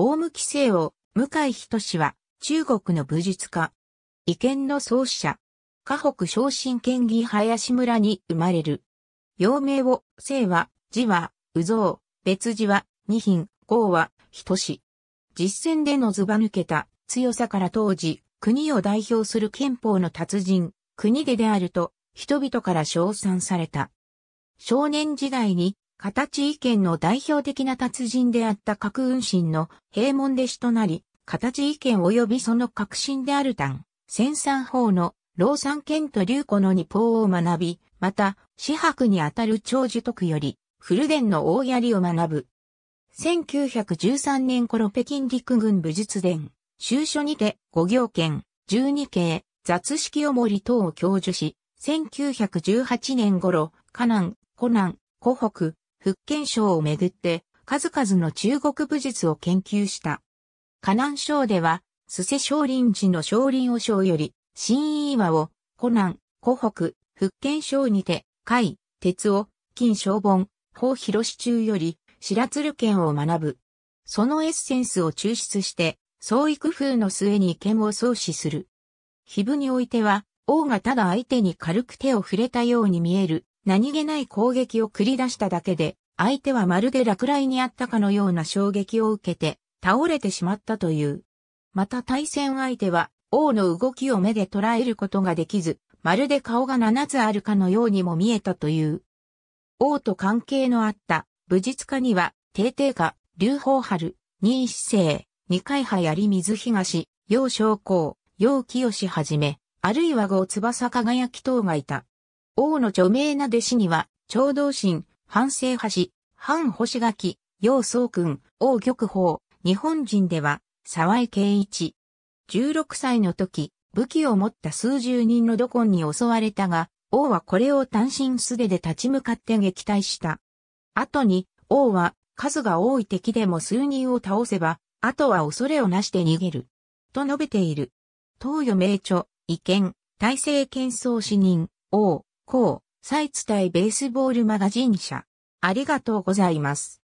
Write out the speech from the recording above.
大向聖を向井仁は中国の武術家。意見の創始者。河北昇進県議林村に生まれる。幼名を、姓は、字は、うぞう、別字は、二品、号は、人し、実戦でのずば抜けた強さから当時、国を代表する憲法の達人、国でであると、人々から称賛された。少年時代に形意見の代表的な達人であった格運心の平門弟子となり、形意見及びその革新である丹、戦三法の、老三剣と流子の二法を学び、また、四白にあたる長寿徳より、古伝の大槍を学ぶ。1913年頃北京陸軍武術伝、修書にて五行剣、十二系、雑式を森等を教授し、1918年頃、河南、湖南、湖北、福建省をめぐって数々の中国武術を研究した。河南省では、須瀬少林寺の少林和尚より、新岩を、湖南、湖北、福建省にて、海、鉄を、金小本、法広市中より、白鶴剣を学ぶ。そのエッセンスを抽出して、創意工夫の末に剣を創始する。秘部においては、王がただ相手に軽く手を触れたように見える何気ない攻撃を繰り出しただけで、相手はまるで落雷にあったかのような衝撃を受けて、倒れてしまったという。また対戦相手は、王の動きを目で捉えることができず、まるで顔が7つあるかのようにも見えたという。王と関係のあった、武術家には、帝帝家、劉邦春、任志生、二階派り水東、楊将校、楊清はじめ、あるいは郷翼輝き等がいた。王の著名な弟子には、長道心、反省橋、反星垣、楊宗君、王玉宝、日本人では、沢井圭一。16歳の時、武器を持った数十人の土根に襲われたが、王はこれを単身素手で立ち向かって撃退した。後に、王は、数が多い敵でも数人を倒せば、あとは恐れをなして逃げる。と述べている。東予名著、意見、大政建争死人、王。こう、サイツ対ベースボールマガジン社。ありがとうございます。